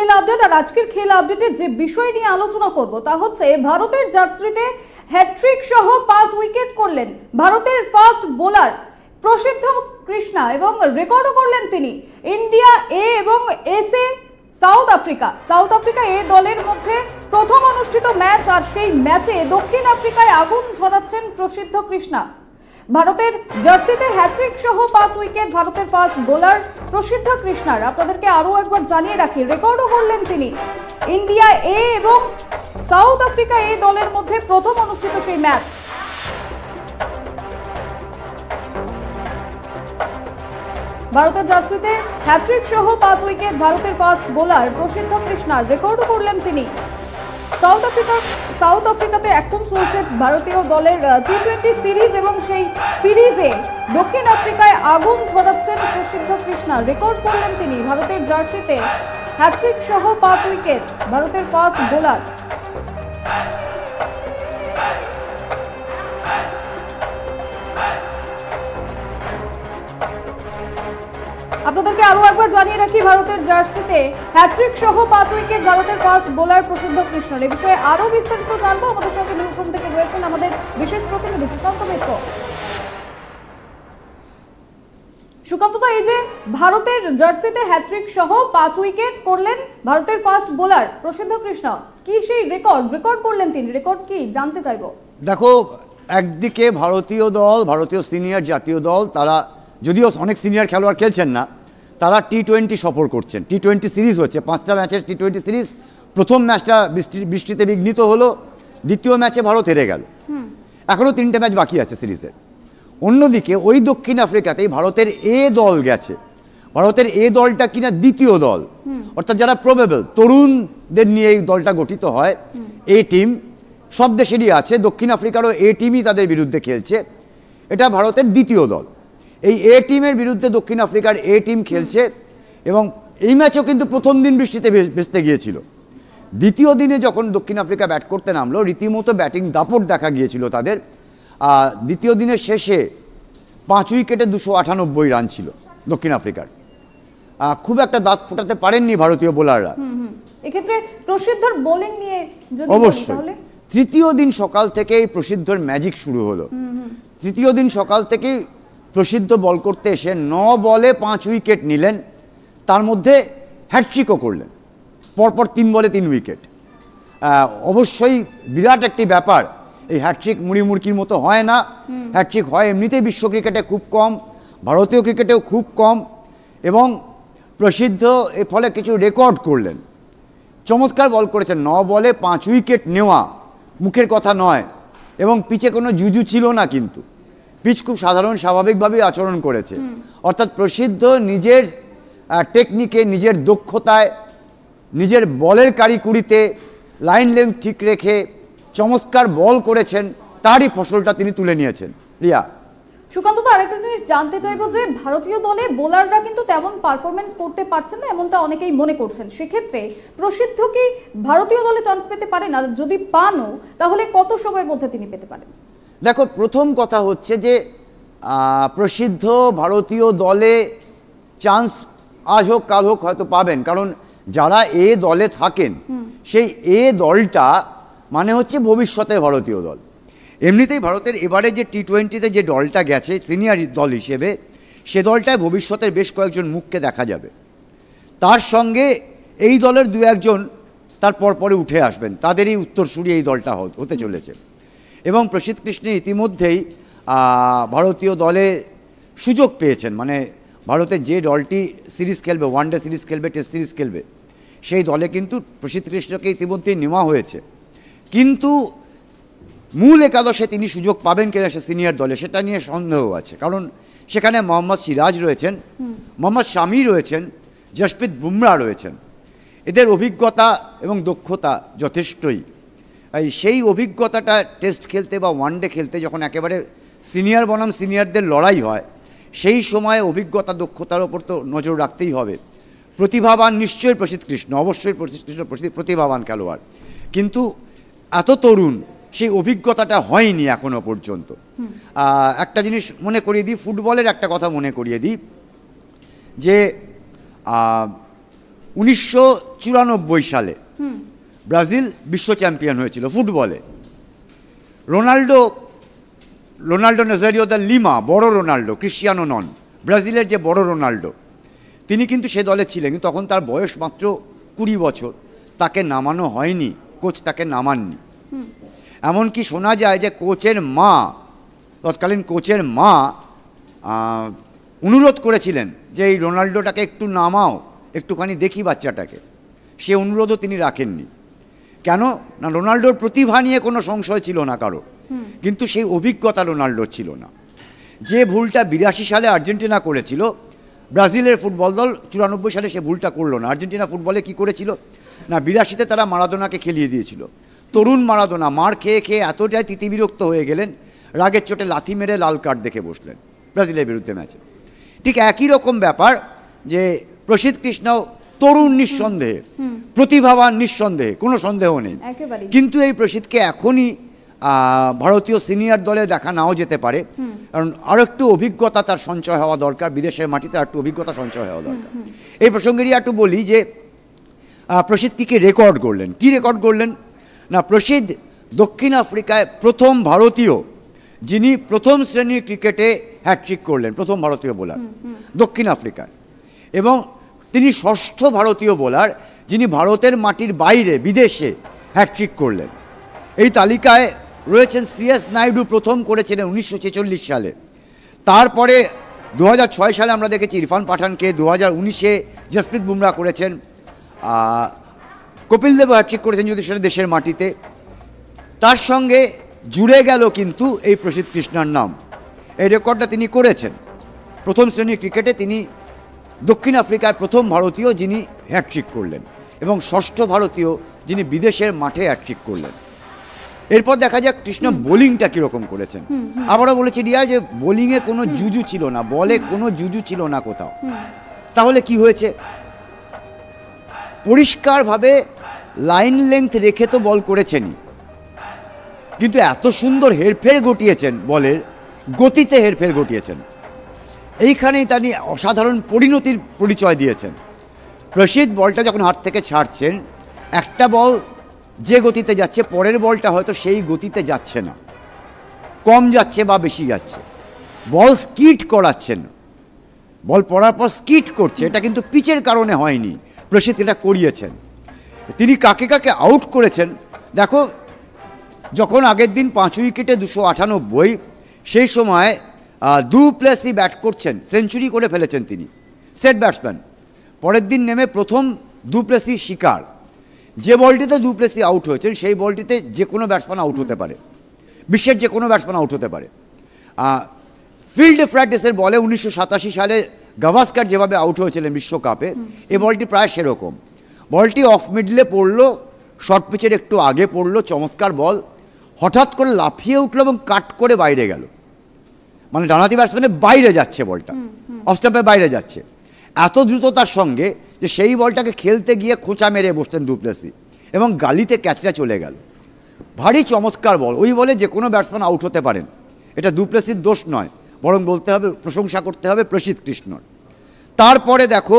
খেল আপডেট আর আজকের খেল আপডেটে যে বিষয় নিয়ে আলোচনা করব তা হচ্ছে ভারতের জার্সিতে হ্যাট্রিক সহ পাঁচ উইকেট করলেন ভারতের ফাস্ট বোলার প্রসিদ্ধ কৃষ্ণা এবং রেকর্ডও করলেন তিনি ইন্ডিয়া এ এবং S A South Africa South Africa A দলের মধ্যে প্রথম অনুষ্ঠিত ম্যাচ আর সেই ম্যাচে দক্ষিণ আফ্রিকায় আগুন ঝরাচ্ছেন প্রসিদ্ধ কৃষ্ণা ভারতের জার্সিতে হ্যাট্রিক সহ পাঁচ উইকেট ভারতের ফার্স্ট বোলার প্রসিদ্ধ কৃষ্ণার আপনাদেরকে আরও একবার জানিয়ে রাখি রেকর্ডও করলেন তিনি ইন্ডিয়া এ এবং সাউথ আফ্রিকা এ দলের মধ্যে প্রথম অনুষ্ঠিত সেই ম্যাচ ভারতের জার্সিতে হ্যাট্রিক সহ পাঁচ উইকেট ভারতের ফার্স্ট বোলার প্রসিদ্ধ কৃষ্ণার রেকর্ডও করলেন তিনি সাউথ আফ্রিকার সাউথ আফ্রিকাতে এখন চলছে ভারতীয় দলের টি টোয়েন্টি সিরিজ এবং সেই সিরিজে দক্ষিণ আফ্রিকায় আগুন ছড়াচ্ছেন প্রসিদ্ধ কৃষ্ণা রেকর্ড করলেন তিনি ভারতের জার্সিতে হ্যাট্রিক সহ পাঁচ উইকেট ভারতের ফার্স্ট বোলার আপনাদেরকে আরো একবার জানিয়ে রাখি ভারতের জার্সিতে হ্যাট্রিক সহ পাঁচ উইকেট ভারতের পাঁচ বোলার প্রসিদ্ধ কৃষ্ণন এ বিষয়ে আরো বিস্তারিত জানবো আমাদের সঙ্গে মিউজিয়াম থেকে রয়েছেন আমাদের বিশেষ প্রতিনিধি সুকান্ত মিত্র সুকান্তদা এই যে ভারতের জার্সিতে হ্যাট্রিক সহ পাঁচ উইকেট করলেন ভারতের ফার্স্ট বোলার প্রসিদ্ধ কৃষ্ণ কি সেই রেকর্ড রেকর্ড করলেন তিনি রেকর্ড কি জানতে চাইব দেখো একদিকে ভারতীয় দল ভারতীয় সিনিয়র জাতীয় দল তারা যদিও অনেক সিনিয়র খেলোয়াড় খেলছেন না তারা টি টোয়েন্টি সফর করছেন টি টোয়েন্টি সিরিজ হচ্ছে পাঁচটা ম্যাচের টি টোয়েন্টি সিরিজ প্রথম ম্যাচটা বৃষ্টি বৃষ্টিতে বিঘ্নিত হলো দ্বিতীয় ম্যাচে ভারত হেরে গেল এখনও তিনটে ম্যাচ বাকি আছে সিরিজের অন্যদিকে ওই দক্ষিণ আফ্রিকাতেই ভারতের এ দল গেছে ভারতের এ দলটা কিনা দ্বিতীয় দল অর্থাৎ যারা প্রবেবল তরুণদের নিয়ে এই দলটা গঠিত হয় এ টিম সব দেশেরই আছে দক্ষিণ আফ্রিকারও এ টিমই তাদের বিরুদ্ধে খেলছে এটা ভারতের দ্বিতীয় দল এই এ টিমের বিরুদ্ধে দক্ষিণ আফ্রিকার এ টিম খেলছে এবং এই ম্যাচও কিন্তু প্রথম দিন বৃষ্টিতে ভেস্তে গিয়েছিল দ্বিতীয় দিনে যখন দক্ষিণ আফ্রিকা ব্যাট করতে নামলো রীতিমতো ব্যাটিং দাপট দেখা গিয়েছিল তাদের দ্বিতীয় দিনের শেষে পাঁচ উইকেটে দুশো আটানব্বই রান ছিল দক্ষিণ আফ্রিকার খুব একটা দাঁত ফোটাতে পারেননি ভারতীয় বোলাররা এক্ষেত্রে প্রসিদ্ধর বোলিং নিয়ে অবশ্যই তৃতীয় দিন সকাল থেকেই প্রসিদ্ধর ম্যাজিক শুরু হলো তৃতীয় দিন সকাল থেকেই প্রসিদ্ধ বল করতে এসে ন বলে পাঁচ উইকেট নিলেন তার মধ্যে হ্যাটট্রিকও করলেন পরপর তিন বলে তিন উইকেট অবশ্যই বিরাট একটি ব্যাপার এই হ্যাটট্রিক মুড়ি মতো হয় না হ্যাটট্রিক হয় এমনিতেই বিশ্ব ক্রিকেটে খুব কম ভারতীয় ক্রিকেটেও খুব কম এবং প্রসিদ্ধ এর ফলে কিছু রেকর্ড করলেন চমৎকার বল করেছেন ন বলে পাঁচ উইকেট নেওয়া মুখের কথা নয় এবং পিছে কোনো জুজু ছিল না কিন্তু পিচ খুব সাধারণ স্বাভাবিকভাবেই আচরণ করেছে অর্থাৎ প্রসিদ্ধ নিজের টেকনিকে নিজের দক্ষতায় নিজের বলের কারিকুরিতে লাইন লেন্থ ঠিক রেখে চমৎকার বল করেছেন তারই ফসলটা তিনি তুলে নিয়েছেন রিয়া সুকান্ত তো আরেকটা জিনিস জানতে চাইব যে ভারতীয় দলে বোলাররা কিন্তু তেমন পারফরমেন্স করতে পারছেন না এমনটা অনেকেই মনে করছেন সেক্ষেত্রে প্রসিদ্ধ কি ভারতীয় দলে চান্স পেতে পারেন আর যদি পানও তাহলে কত সময়ের মধ্যে তিনি পেতে পারেন দেখো প্রথম কথা হচ্ছে যে প্রসিদ্ধ ভারতীয় দলে চান্স আজ হোক কাল হোক হয়তো পাবেন কারণ যারা এ দলে থাকেন সেই এ দলটা মানে হচ্ছে ভবিষ্যতে ভারতীয় দল এমনিতেই ভারতের এবারে যে টি টোয়েন্টিতে যে দলটা গেছে সিনিয়র দল হিসেবে সে দলটায় ভবিষ্যতের বেশ কয়েকজন মুখকে দেখা যাবে তার সঙ্গে এই দলের দু একজন তার পরপরে উঠে আসবেন তাদেরই উত্তরসূরি এই দলটা হতে চলেছে এবং প্রসিদ্ কৃষ্ণ ইতিমধ্যেই ভারতীয় দলে সুযোগ পেয়েছেন মানে ভারতের যে দলটি সিরিজ খেলবে ওয়ানডে সিরিজ খেলবে টেস্ট সিরিজ খেলবে সেই দলে কিন্তু প্রসিদ্ধ কৃষ্ণকে ইতিমধ্যেই নেওয়া হয়েছে কিন্তু মূল একাদশে তিনি সুযোগ পাবেন কিনা সে সিনিয়র দলে সেটা নিয়ে সন্দেহ আছে কারণ সেখানে মোহাম্মদ সিরাজ রয়েছেন মোহাম্মদ শামি রয়েছেন জশপ্রীত বুমরা রয়েছেন এদের অভিজ্ঞতা এবং দক্ষতা যথেষ্টই সেই অভিজ্ঞতাটা টেস্ট খেলতে বা ওয়ানডে খেলতে যখন একেবারে সিনিয়র বনাম সিনিয়রদের লড়াই হয় সেই সময়ে অভিজ্ঞতা দক্ষতার ওপর তো নজর রাখতেই হবে প্রতিভাবান নিশ্চয়ই প্রসিদ্ধ কৃষ্ণ অবশ্যই প্রসিদ্ধ কৃষ্ণ প্রসিদ্ধ প্রতিভাবান খেলোয়াড় কিন্তু এত তরুণ সেই অভিজ্ঞতাটা হয়নি এখনও পর্যন্ত একটা জিনিস মনে করিয়ে দিই ফুটবলের একটা কথা মনে করিয়ে দিই যে উনিশশো সালে ব্রাজিল বিশ্ব চ্যাম্পিয়ন হয়েছিল ফুটবলে Ronaldo Ronaldo Nazario de Lima বড় রোনাল্ডো ক্রিশ্চিয়ানো নন ব্রাজিলের যে বড় রোনাল্ডো তিনি কিন্তু সে দলে ছিলেন কিন্তু তখন তার বয়স মাত্র কুড়ি বছর তাকে নামানো হয়নি কোচ তাকে নামাননি এমনকি শোনা যায় যে কোচের মা তৎকালীন কোচের মা অনুরোধ করেছিলেন যে এই রোনাল্ডোটাকে একটু নামাও একটুখানি দেখি বাচ্চাটাকে সে অনুরোধও তিনি রাখেননি কেন না রোনাল্ডোর প্রতিভা নিয়ে কোনো সংশয় ছিল না কারো কিন্তু সেই অভিজ্ঞতা রোনাল্ডোর ছিল না যে ভুলটা বিরাশি সালে আর্জেন্টিনা করেছিল ব্রাজিলের ফুটবল দল চুরানব্বই সালে সে ভুলটা করলো না আর্জেন্টিনা ফুটবলে কি করেছিল না বিরাশিতে তারা মারাদোনাকে খেলিয়ে দিয়েছিল তরুণ মারাদোনা মার খেয়ে খেয়ে এতটাই তিতিবিরক্ত হয়ে গেলেন রাগের চোটে লাথি মেরে লাল কার্ড দেখে বসলেন ব্রাজিলের বিরুদ্ধে ম্যাচে ঠিক একই রকম ব্যাপার যে প্রসিদ্ধ কৃষ্ণ তরুণ নিঃসন্দেহে প্রতিভাবান নিঃসন্দেহে কোনো সন্দেহ নেই কিন্তু এই প্রসিদ্ধকে এখনই ভারতীয় সিনিয়র দলে দেখা নাও যেতে পারে কারণ আরও একটু অভিজ্ঞতা তার সঞ্চয় হওয়া দরকার বিদেশের মাটিতে আর একটু অভিজ্ঞতা সঞ্চয় হওয়া দরকার এই প্রসঙ্গেরই একটু বলি যে প্রসিদ্ধ কী রেকর্ড করলেন কি রেকর্ড করলেন না প্রসিদ্ধ দক্ষিণ আফ্রিকায় প্রথম ভারতীয় যিনি প্রথম শ্রেণীর ক্রিকেটে হ্যাট্রিক করলেন প্রথম ভারতীয় বোলার দক্ষিণ আফ্রিকায় এবং তিনি ষষ্ঠ ভারতীয় বোলার যিনি ভারতের মাটির বাইরে বিদেশে হ্যাট্রিক করলেন এই তালিকায় রয়েছেন সিএস নাইডু প্রথম করেছিলেন উনিশশো সালে তারপরে দু সালে আমরা দেখেছি ইরফান পাঠানকে দু হাজার উনিশে জসপ্রীত বুমরা করেছেন কপিল দেব হ্যাট্রিক করেছেন যদি সেটা দেশের মাটিতে তার সঙ্গে জুড়ে গেল কিন্তু এই প্রসিদ্ধ কৃষ্ণার নাম এই রেকর্ডটা তিনি করেছেন প্রথম শ্রেণীর ক্রিকেটে তিনি দক্ষিণ আফ্রিকার প্রথম ভারতীয় যিনি হ্যাটট্রিক করলেন এবং ষষ্ঠ ভারতীয় যিনি বিদেশের মাঠে হ্যাটট্রিক করলেন এরপর দেখা যাক কৃষ্ণ বোলিংটা কীরকম করেছেন আবারও বলেছি রিয়া যে বোলিংয়ে কোনো জুজু ছিল না বলে কোনো জুজু ছিল না কোথাও তাহলে কি হয়েছে পরিষ্কারভাবে লাইন লেংথ রেখে তো বল করেছেনই কিন্তু এত সুন্দর হেরফের ঘটিয়েছেন বলের গতিতে হেরফের ঘটিয়েছেন এইখানেই তিনি অসাধারণ পরিণতির পরিচয় দিয়েছেন প্রসিদ বলটা যখন হাত থেকে ছাড়ছেন একটা বল যে গতিতে যাচ্ছে পরের বলটা হয়তো সেই গতিতে যাচ্ছে না কম যাচ্ছে বা বেশি যাচ্ছে বল স্কিট করাচ্ছেন বল পড়ার পর স্কিট করছে এটা কিন্তু পিচের কারণে হয়নি প্রসিদ এটা করিয়েছেন তিনি কাকে কাকে আউট করেছেন দেখো যখন আগের দিন পাঁচ উইকেটে দুশো আটানব্বই সেই সময় দু প্লেসই ব্যাট করছেন সেঞ্চুরি করে ফেলেছেন তিনি সেট ব্যাটসম্যান পরের দিন নেমে প্রথম দু প্লেসি শিকার যে বলটিতে দু প্লেসি আউট হয়েছেন সেই বলটিতে যে কোনো ব্যাটসম্যান আউট হতে পারে বিশ্বের যে কোনো ব্যাটসম্যান আউট হতে পারে ফিল্ড প্র্যাকটিসের বলে উনিশশো সালে গাভাস্কার যেভাবে আউট হয়েছিলেন বিশ্বকাপে এ বলটি প্রায় সেরকম বলটি অফ মিডলে পড়লো শর্ট পিচের একটু আগে পড়লো চমৎকার বল হঠাৎ করে লাফিয়ে উঠলো এবং কাট করে বাইরে গেল মানে ডানাতি ব্যাটসম্যানের বাইরে যাচ্ছে বলটা অফস্টাম্পের বাইরে যাচ্ছে এত দ্রুততার সঙ্গে যে সেই বলটাকে খেলতে গিয়ে খোঁচা মেরে বসতেন দুপ্লেসি এবং গালিতে ক্যাচটা চলে গেল ভারী চমৎকার বল ওই বলে যে কোনো ব্যাটসম্যান আউট হতে পারেন এটা দুপ্লেসির দোষ নয় বরং বলতে হবে প্রশংসা করতে হবে প্রসিদ্ধ কৃষ্ণর তারপরে দেখো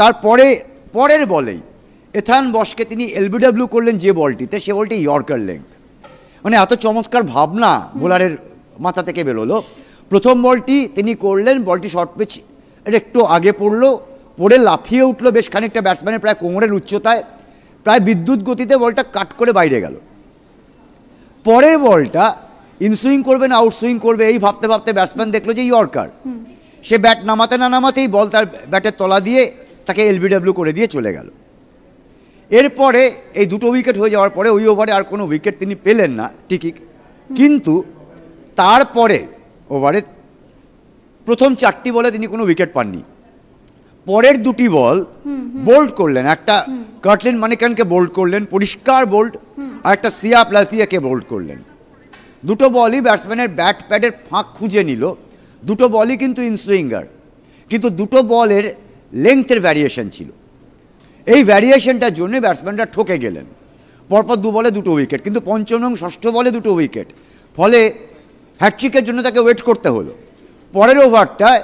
তারপরে পরের বলেই এথান বসকে তিনি এলবিডাব্লিউ করলেন যে বলটিতে সে বলটি ইয়র্কার লেংথ মানে এত চমৎকার ভাবনা বোলারের মাথা থেকে বেরোলো প্রথম বলটি তিনি করলেন বলটি শর্ট পিচ এটা একটু আগে পড়লো পড়ে লাফিয়ে উঠলো বেশ খানিকটা ব্যাটসম্যানের প্রায় কোমরের উচ্চতায় প্রায় বিদ্যুৎ গতিতে বলটা কাট করে বাইরে গেল পরের বলটা ইনসুইং করবে না আউটসুইং করবে এই ভাবতে ভাবতে ব্যাটসম্যান দেখলো যে ইয়র্কার সে ব্যাট নামাতে না নামাতেই বল তার ব্যাটের তলা দিয়ে তাকে এলবিডব্লিউ করে দিয়ে চলে গেল এরপরে এই দুটো উইকেট হয়ে যাওয়ার পরে ওই ওভারে আর কোনো উইকেট তিনি পেলেন না টিকিট কিন্তু তারপরে ওভারে প্রথম চারটি বলে তিনি কোনো উইকেট পাননি পরের দুটি বল বোল্ড করলেন একটা কাটলেন মানিকানকে বোল্ড করলেন পরিষ্কার বোল্ড আর একটা সিয়া প্লাসিয়াকে বোল্ড করলেন দুটো বলই ব্যাটসম্যানের ব্যাট প্যাডের ফাঁক খুঁজে নিল দুটো বলই কিন্তু ইনসুইঙ্গার কিন্তু দুটো বলের লেংথের ভ্যারিয়েশন ছিল এই ভ্যারিয়েশনটার জন্যে ব্যাটসম্যানরা ঠকে গেলেন পরপর দু বলে দুটো উইকেট কিন্তু পঞ্চম এবং ষষ্ঠ বলে দুটো উইকেট ফলে হ্যাট্রিকের জন্য তাকে ওয়েট করতে হলো পরের ওভারটায়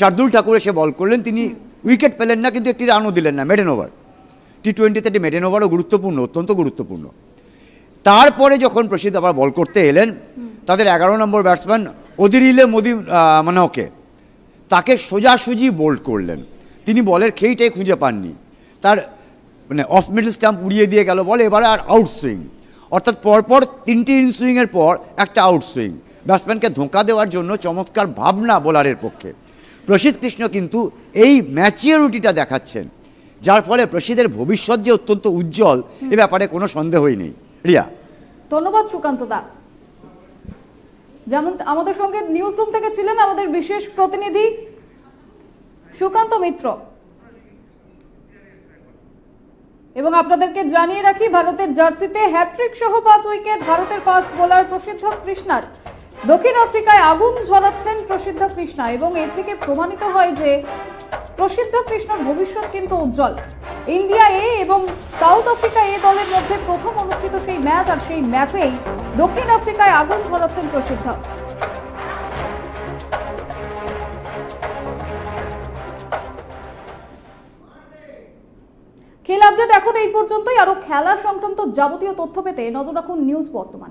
শার্দুল ঠাকুর এসে বল করলেন তিনি উইকেট পেলেন না কিন্তু একটি রানও দিলেন না মেডেন ওভার টি টোয়েন্টিতে একটি মেডেন ওভারও গুরুত্বপূর্ণ অত্যন্ত গুরুত্বপূর্ণ তারপরে যখন প্রসিদ্ধ আবার বল করতে এলেন তাদের এগারো নম্বর ব্যাটসম্যান অদিরিলে মোদি ওকে তাকে সোজাসুজি বোল্ড করলেন তিনি বলের খেইটাই খুঁজে পাননি তার মানে অফ মিডল স্ট্যাম্প উড়িয়ে দিয়ে গেল বলে এবারে আর আউট সুইং অর্থাৎ পরপর তিনটি ইন সুইংয়ের পর একটা আউট সুইং ব্যাটসম্যানকে ধোঁকা দেওয়ার জন্য চমৎকার ভাবনা বোলারের পক্ষে প্রসিদ্ধ কৃষ্ণ কিন্তু এই ম্যাচিওরিটিটা দেখাচ্ছেন যার ফলে প্রসিদ্ধের ভবিষ্যৎ যে অত্যন্ত উজ্জ্বল এ ব্যাপারে কোনো সন্দেহই নেই রিয়া ধন্যবাদ সুকান্ত দা যেমন আমাদের সঙ্গে নিউজ রুম থেকে ছিলেন আমাদের বিশেষ প্রতিনিধি সুকান্ত মিত্র এবং আপনাদেরকে জানিয়ে রাখি ভারতের জার্সিতে হ্যাট্রিক সহ পাঁচ উইকেট ভারতের ফাস্ট বোলার প্রসিদ্ধ কৃষ্ণার দক্ষিণ আফ্রিকায় আগুন ঝরাচ্ছেন প্রসিদ্ধ কৃষ্ণা এবং এর থেকে প্রমাণিত হয় যে প্রসিদ্ধ কৃষ্ণর ভবিষ্যৎ কিন্তু উজ্জ্বল ইন্ডিয়া এ এবং সাউথ আফ্রিকা এ দলের মধ্যে প্রথম অনুষ্ঠিত সেই ম্যাচ আর সেই ম্যাচেই দক্ষিণ আফ্রিকায় আগুন ঝরাচ্ছেন প্রসিদ্ধ খেলা আপডেট এখন এই পর্যন্তই আরও খেলা সংক্রান্ত যাবতীয় তথ্য পেতে নজর রাখুন নিউজ বর্তমান